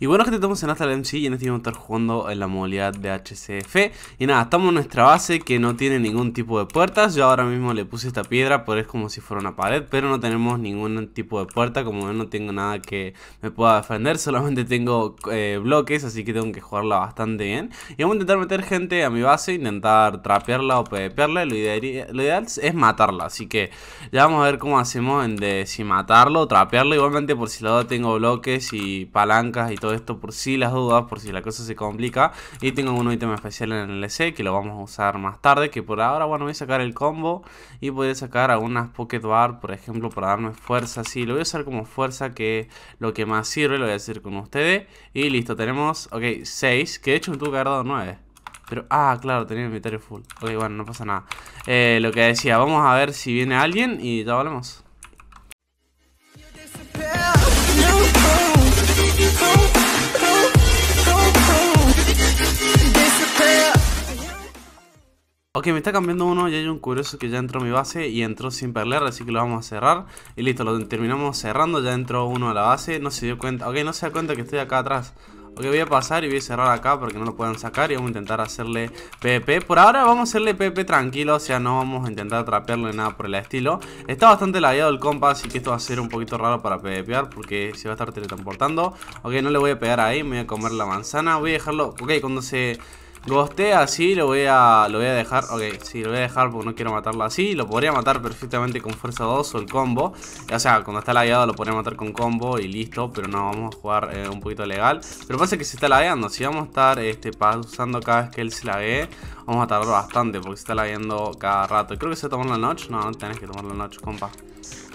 Y bueno, gente, estamos en hasta MC y en este momento vamos estar jugando en la movilidad de HCF. Y nada, estamos en nuestra base que no tiene ningún tipo de puertas. Yo ahora mismo le puse esta piedra, pero es como si fuera una pared. Pero no tenemos ningún tipo de puerta. Como no tengo nada que me pueda defender. Solamente tengo eh, bloques, así que tengo que jugarla bastante bien. Y vamos a intentar meter gente a mi base, intentar trapearla o pepearla Lo ideal, ideal es matarla. Así que ya vamos a ver cómo hacemos en de si matarlo o trapearlo. Igualmente, por si la lado tengo bloques y palancas y todo esto por si las dudas, por si la cosa se complica. Y tengo un ítem especial en el LC que lo vamos a usar más tarde, que por ahora, bueno, voy a sacar el combo y voy a sacar algunas Pocket Bar, por ejemplo, para darme fuerza. Sí, lo voy a usar como fuerza, que lo que más sirve, lo voy a decir con ustedes. Y listo, tenemos, ok, 6, que de hecho me tuvo que haber dado 9. Pero, ah, claro, tenía inventario full. Ok, bueno, no pasa nada. Eh, lo que decía, vamos a ver si viene alguien y ya volvemos Ok, me está cambiando uno y hay un curioso que ya entró a mi base y entró sin perder, así que lo vamos a cerrar. Y listo, lo terminamos cerrando, ya entró uno a la base, no se dio cuenta. Ok, no se da cuenta que estoy acá atrás. Ok, voy a pasar y voy a cerrar acá porque no lo puedan sacar y vamos a intentar hacerle PP. Por ahora vamos a hacerle PP tranquilo, o sea, no vamos a intentar trapearle nada por el estilo. Está bastante lagueado el compa, así que esto va a ser un poquito raro para PvPar porque se va a estar teletransportando. Ok, no le voy a pegar ahí, me voy a comer la manzana. Voy a dejarlo... Ok, cuando se Gostea, así lo voy a lo voy a dejar. Ok, sí, lo voy a dejar porque no quiero matarlo así. Lo podría matar perfectamente con fuerza 2 o el combo. O sea, cuando está lagueado lo podría matar con combo y listo. Pero no, vamos a jugar eh, un poquito legal. Pero pasa que se está lagueando. Si vamos a estar este, pausando cada vez que él se laguee, vamos a tardar bastante porque se está lagueando cada rato. Creo que se tomar la noche. No, no tenés que tomar la noche, compa.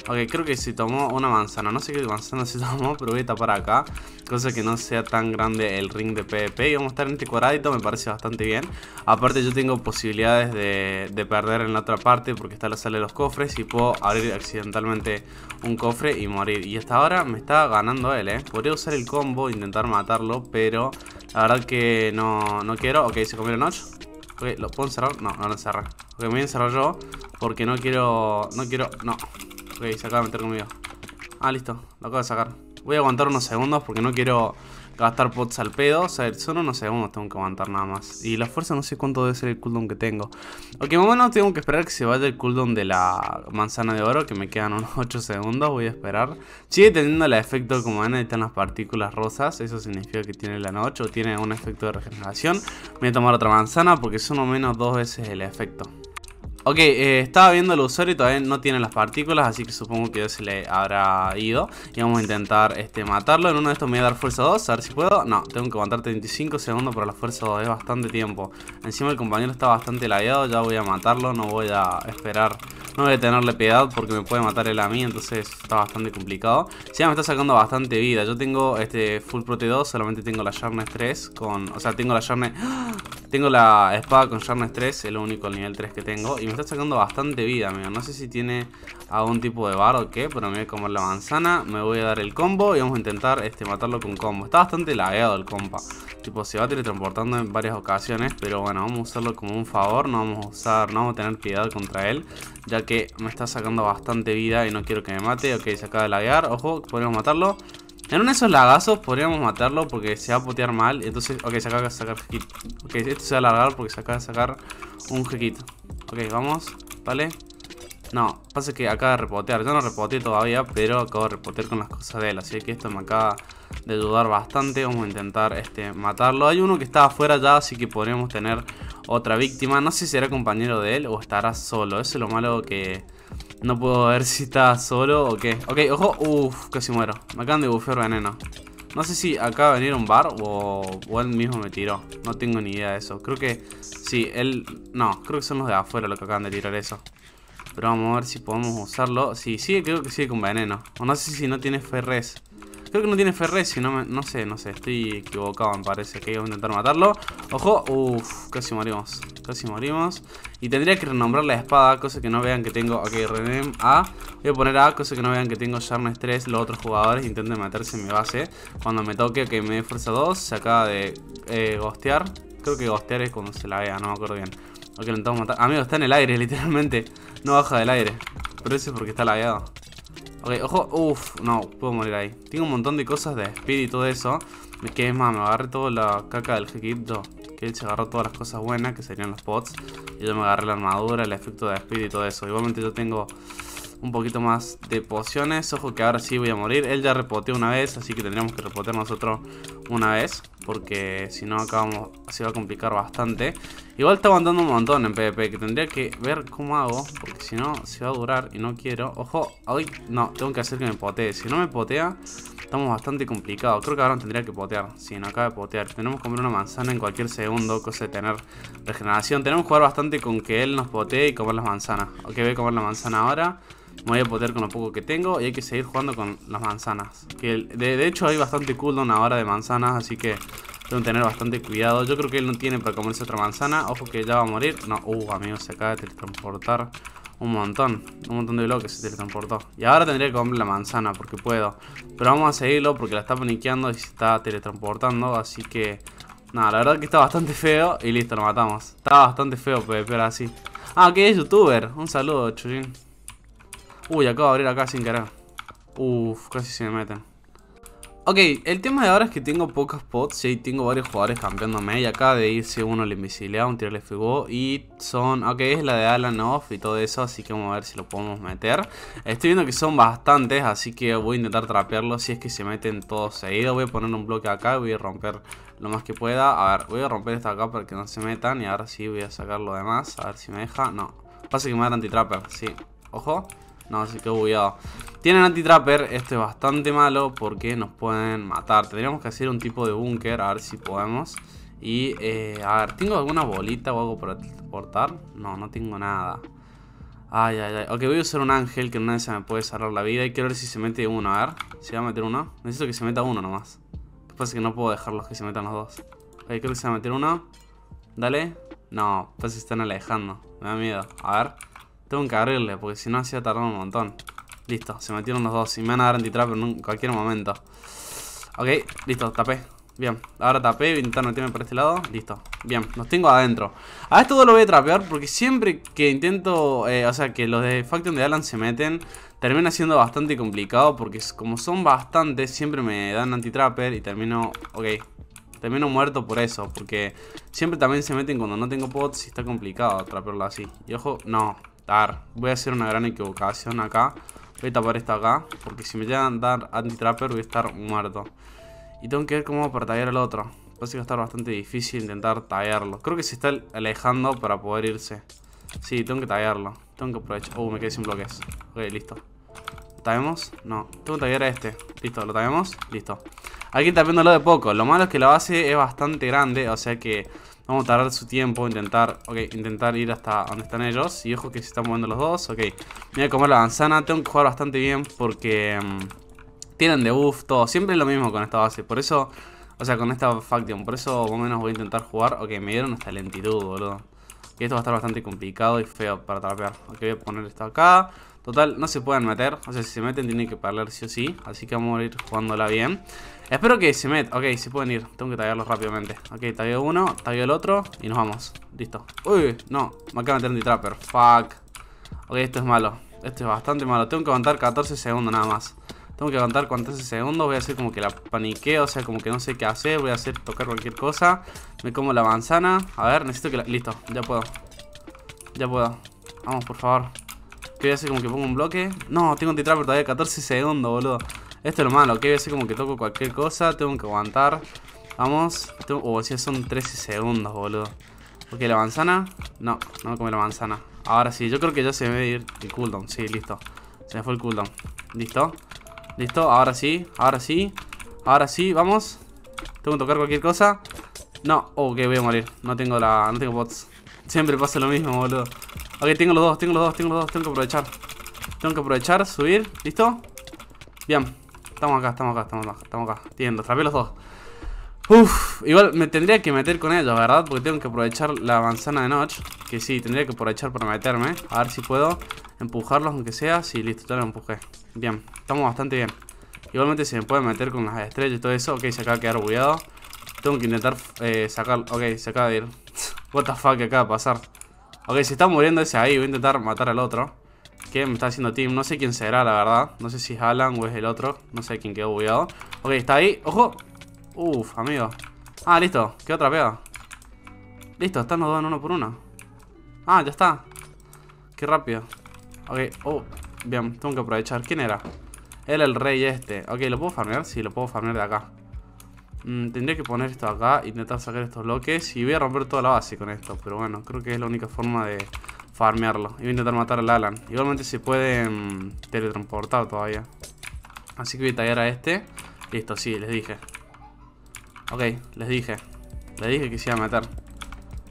Ok, creo que se tomó una manzana. No sé qué manzana se tomó, pero voy a tapar acá. Cosa que no sea tan grande el ring de PvP. Y vamos a estar en este cuadradito, me parece bastante bien. Aparte yo tengo posibilidades de, perder en la otra parte porque está la sala de los cofres. Y puedo abrir accidentalmente un cofre y morir. Y hasta ahora me está ganando él, ¿eh? Podría usar el combo, intentar matarlo, pero la verdad que no, quiero. Ok, se comieron 8 Ok, ¿lo puedo encerrar? No, no lo encerré. Ok, me voy a encerrar yo porque no quiero... No quiero... No. Ok, se acaba de meter conmigo. Ah, listo. Lo acabo de sacar. Voy a aguantar unos segundos porque no quiero gastar pots al pedo. O sea, son unos segundos tengo que aguantar nada más. Y la fuerza no sé cuánto debe ser el cooldown que tengo. Ok, más o menos tengo que esperar que se vaya el cooldown de la manzana de oro. Que me quedan unos 8 segundos. Voy a esperar. Sigue teniendo el efecto como ven. están las partículas rosas. Eso significa que tiene la noche o tiene un efecto de regeneración. Voy a tomar otra manzana porque son o menos dos veces el efecto. Ok, eh, estaba viendo el usuario y todavía no tiene las partículas, así que supongo que ya se le habrá ido. Y vamos a intentar este, matarlo. En uno de estos me voy a dar fuerza 2, a ver si puedo. No, tengo que aguantar 35 segundos para la fuerza 2, es bastante tiempo. Encima el compañero está bastante lagueado, ya voy a matarlo, no voy a esperar. No voy a tenerle piedad porque me puede matar él a mí, entonces está bastante complicado. Sí, me está sacando bastante vida. Yo tengo este Full Prote 2, solamente tengo la Sharpness 3 con... O sea, tengo la Sharpness... ¡ah! Tengo la espada con Sharpness 3, es lo único al nivel 3 que tengo. Y me está sacando bastante vida, amigo. No sé si tiene algún tipo de bar o qué, pero me voy a comer la manzana. Me voy a dar el combo y vamos a intentar este, matarlo con combo. Está bastante lagueado el compa. Tipo, se va teletransportando en varias ocasiones, pero bueno, vamos a usarlo como un favor. No vamos a usar, no vamos a tener piedad contra él, ya que me está sacando bastante vida y no quiero que me mate. Ok, se acaba de laguear. Ojo, podemos matarlo. En uno de esos lagazos podríamos matarlo porque se va a potear mal. Entonces, ok, se acaba de sacar jequito. Ok, esto se va a alargar porque se acaba de sacar un jequito. Ok, vamos. Vale. No, pasa que acaba de repotear. Yo no repoteé todavía, pero acabo de repotear con las cosas de él. Así que esto me acaba de ayudar bastante. Vamos a intentar este, matarlo. Hay uno que está afuera ya, así que podríamos tener otra víctima. No sé si será compañero de él o estará solo. Eso es lo malo que no puedo ver si está solo o qué. Ok, ojo. uff, casi muero. Me acaban de bufear veneno. No sé si acaba de venir un bar o, él mismo me tiró. No tengo ni idea de eso. Creo que... Sí, él... No, creo que son los de afuera los que acaban de tirar eso. Pero vamos a ver si podemos usarlo. Sí, sigue, creo que sigue con veneno. O no sé si no tiene ferres. Creo que no tiene si no, no sé, no sé. Estoy equivocado, me parece que iba a intentar matarlo. Ojo, uff, casi morimos. Casi morimos. Y tendría que renombrar la espada, cosa que no vean que tengo. Ok, renem A. Voy a poner A, cosa que no vean que tengo Sharnes 3. Los otros jugadores intenten meterse en mi base. Cuando me toque, que me dé fuerza 2. Se acaba de eh, gostear. Creo que gostear es cuando se la vea, no me acuerdo bien. Ok, lo intentamos matar. Amigo, está en el aire, literalmente. No baja del aire. Pero eso es porque está lagueado. Ok, ojo, uff, no, puedo morir ahí Tengo un montón de cosas de speed y todo eso Que es más, me agarré toda la caca del jequito Que él se agarró todas las cosas buenas, que serían los pots Y yo me agarré la armadura, el efecto de speed y todo eso Igualmente yo tengo un poquito más de pociones Ojo que ahora sí voy a morir Él ya repoteó una vez, así que tendríamos que repotear nosotros una vez porque si no acabamos se va a complicar bastante. Igual está aguantando un montón en PvP, que tendría que ver cómo hago, porque si no se va a durar y no quiero. Ojo, hoy no, tengo que hacer que me potee. Si no me potea, estamos bastante complicados. Creo que ahora tendría que potear, si no acaba de potear. Tenemos que comer una manzana en cualquier segundo, cosa de tener regeneración. Tenemos que jugar bastante con que él nos potee y comer las manzanas. Ok, voy a comer la manzana ahora. Me voy a potear con lo poco que tengo y hay que seguir jugando con las manzanas. Que de, de hecho hay bastante cooldown ahora de manzanas, así que tengo que tener bastante cuidado. Yo creo que él no tiene para comerse otra manzana. Ojo que ya va a morir. No, uh, amigo, se acaba de teletransportar un montón. Un montón de bloques se teletransportó. Y ahora tendría que comer la manzana porque puedo. Pero vamos a seguirlo porque la está paniqueando y se está teletransportando. Así que... Nada, la verdad que está bastante feo. Y listo, lo matamos. Está bastante feo, pero así. Ah, que es youtuber. Un saludo, Chuyín. Uy, acabo de abrir acá sin querer. Uf, casi se me meten. Ok, el tema de ahora es que tengo pocas pots y tengo varios jugadores campeándome y acá de irse uno le invisibilidad, un tiro le fugó y son... Ok, es la de Alan Off y todo eso, así que vamos a ver si lo podemos meter. Estoy viendo que son bastantes, así que voy a intentar trapearlo si es que se meten todos seguidos. Voy a poner un bloque acá y voy a romper lo más que pueda. A ver, voy a romper esta acá para que no se metan y ahora sí voy a sacar lo demás. A ver si me deja. No, pasa que me da trapper sí. Ojo. No, así que bugueado. Tienen antitrapper, esto es bastante malo porque nos pueden matar. Tendríamos que hacer un tipo de búnker, a ver si podemos. Y, eh, a ver, ¿tengo alguna bolita o algo para transportar? No, no tengo nada. Ay, ay, ay. Ok, voy a usar un ángel que una vez se me puede cerrar la vida. Y quiero ver si se mete uno, a ver. ¿Se va a meter uno? Necesito que se meta uno nomás. Lo que pasa es que no puedo dejarlos que se metan los dos. hay creo que se va a meter uno. Dale. No, Pues que están alejando. Me da miedo. A ver. Tengo que abrirle, porque si no ha tardado un montón. Listo, se metieron los dos. Y me van a dar antitrapper en cualquier momento. Ok, listo, tapé. Bien, ahora tapé, voy a intentar meterme por este lado Listo, bien, los tengo adentro A esto lo voy a trapear porque siempre que intento eh, O sea, que los de Faction de Alan se meten Termina siendo bastante complicado Porque como son bastantes Siempre me dan anti trapper y termino Ok, termino muerto por eso Porque siempre también se meten cuando no tengo pots Y está complicado trapearlo así Y ojo, no, Dar. Voy a hacer una gran equivocación acá. Voy a tapar esta acá. Porque si me llegan a dar anti-trapper voy a estar muerto. Y tengo que ver cómo para tallar el otro. Parece que va a estar bastante difícil intentar tallarlo. Creo que se está alejando para poder irse. Sí, tengo que tallarlo. Tengo que aprovechar. Uh, me quedé sin bloques. Ok, listo. ¿Tallamos? No. Tengo que tallar a este. Listo, lo tallamos. Listo. Aquí está viéndolo tapiéndolo de poco. Lo malo es que la base es bastante grande. O sea que Vamos a tardar su tiempo, intentar, ok, intentar ir hasta donde están ellos. Y ojo que se están moviendo los dos, ok. mira voy a comer la manzana, tengo que jugar bastante bien porque em, tienen debuff, todo. Siempre es lo mismo con esta base, por eso, o sea, con esta faction. Por eso, más o menos, voy a intentar jugar. Ok, me dieron hasta lentitud, boludo. Y esto va a estar bastante complicado y feo para trapear. Ok, voy a poner esto acá. Total, no se pueden meter. O sea, si se meten tienen que parar sí o sí. Así que vamos a ir jugándola bien. Espero que se metan. Ok, se pueden ir. Tengo que taguearlos rápidamente. Ok, tagueo uno, tagueo el otro y nos vamos. Listo. Uy, no. Me acaba de meter un trapper. Fuck. Ok, esto es malo. Esto es bastante malo. Tengo que aguantar 14 segundos nada más. Tengo que aguantar 14 segundos. Voy a hacer como que la paniqueo. O sea, como que no sé qué hacer. Voy a hacer tocar cualquier cosa. Me como la manzana. A ver, necesito que la... Listo, ya puedo. Ya puedo. Vamos, por favor voy a hacer como que pongo un bloque. No, tengo un antitrapper todavía 14 segundos, boludo. Esto es lo malo, que voy a hacer como que toco cualquier cosa. Tengo que aguantar. Vamos. Tengo... Oh, si son 13 segundos, boludo. Ok, la manzana. No, no me comí la manzana. Ahora sí, yo creo que ya se me va a ir el cooldown. Sí, listo. Se me fue el cooldown. Listo. Listo, ahora sí, ahora sí. Ahora sí, vamos. Tengo que tocar cualquier cosa. No, oh, ok, voy a morir. No tengo la. no tengo bots. Siempre pasa lo mismo, boludo. Ok, tengo los dos, tengo los dos, tengo los dos Tengo que aprovechar Tengo que aprovechar, subir, ¿listo? Bien, estamos acá, estamos acá, estamos acá, estamos acá Tiendo. los los dos Uf, igual me tendría que meter con ellos, ¿verdad? Porque tengo que aprovechar la manzana de noche, Que sí, tendría que aprovechar para meterme A ver si puedo empujarlos aunque sea Sí, listo, ya lo empujé Bien, estamos bastante bien Igualmente se me puede meter con las estrellas y todo eso Ok, se acaba de quedar bugueado Tengo que intentar eh, sacar sacarlo Ok, se acaba de ir What the fuck, acaba de pasar Ok, se está muriendo ese ahí. Voy a intentar matar al otro. Que me está haciendo team, No sé quién será, la verdad. No sé si es Alan o es el otro. No sé quién quedó bugueado. Ok, está ahí. ¡Ojo! Uf, amigo. Ah, listo. otra pega? Listo, están los dos en uno por uno. Ah, ya está. Qué rápido. Ok, oh, bien, tengo que aprovechar. ¿Quién era? Era el rey este. Ok, ¿lo puedo farmear? Sí, lo puedo farmear de acá. Mm, tendría que poner esto acá, intentar sacar estos bloques y voy a romper toda la base con esto. Pero bueno, creo que es la única forma de farmearlo. Y voy a intentar matar al Alan. Igualmente se pueden mm, teletransportar todavía. Así que voy a tallar a este. Listo, sí, les dije. Ok, les dije. Les dije que se iba a matar.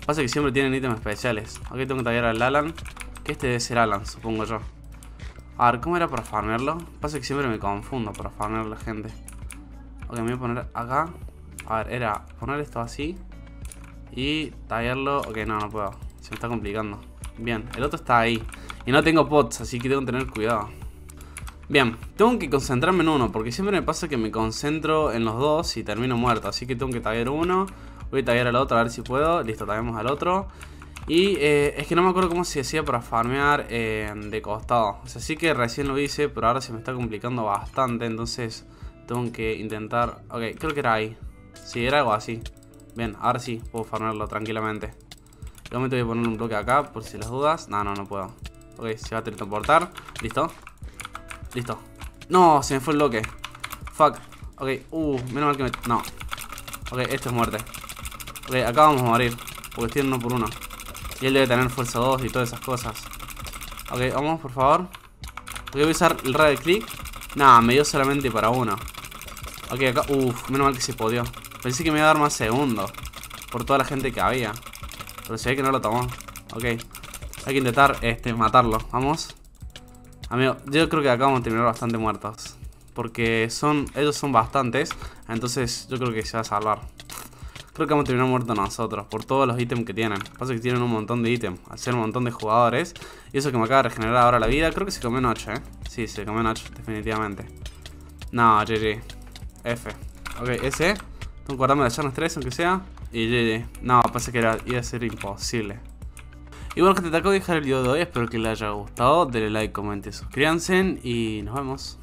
Pasa que siempre tienen ítems especiales. Aquí tengo que tallar al Alan. Que este debe ser Alan, supongo yo. A ver, ¿cómo era para farmearlo? Pasa que siempre me confundo para farmear la gente. Ok, me voy a poner acá. A ver, era poner esto así. Y tallarlo. Ok, no, no puedo. Se me está complicando. Bien, el otro está ahí. Y no tengo pots, así que tengo que tener cuidado. Bien, tengo que concentrarme en uno, porque siempre me pasa que me concentro en los dos y termino muerto. Así que tengo que tallar uno. Voy a tallar al otro, a ver si puedo. Listo, tallemos al otro. Y eh, es que no me acuerdo cómo se hacía para farmear eh, de costado. O sea, sí que recién lo hice, pero ahora se me está complicando bastante. Entonces tengo que intentar... Ok, creo que era ahí. Sí, era algo así. Bien, ahora sí, puedo farmarlo tranquilamente. Yo me voy a poner un bloque acá, por si las dudas. No, no, no puedo. Ok, se va a teletransportar. Listo. Listo. No, se me fue el bloque. Fuck. Ok, uh, menos mal que me... No. Ok, esto es muerte. Ok, acá vamos a morir. Porque estoy en uno por uno. Y él debe tener fuerza 2 y todas esas cosas. Ok, vamos, por favor. Voy a usar el red click. Nada, me dio solamente para uno. Ok, acá, uff, menos mal que se podió Pensé que me iba a dar más segundo. Por toda la gente que había Pero se ve que no lo tomó Ok, hay que intentar este, matarlo, vamos Amigo, yo creo que acá vamos a terminar bastante muertos Porque son, ellos son bastantes Entonces yo creo que se va a salvar Creo que vamos a terminar muertos nosotros Por todos los ítems que tienen Pasa que tienen un montón de ítems Al ser un montón de jugadores Y eso que me acaba de regenerar ahora la vida Creo que se come noche, ¿eh? Sí, se come noche, definitivamente No, GG F. Ok, ese. Tengo que guardarme de 3, aunque sea. Y GG. No, pensé que era, iba a ser imposible. Igual que gente, te acabo de dejar el video de hoy. Espero que les haya gustado. Denle like, comenten, suscríbanse. Y nos vemos.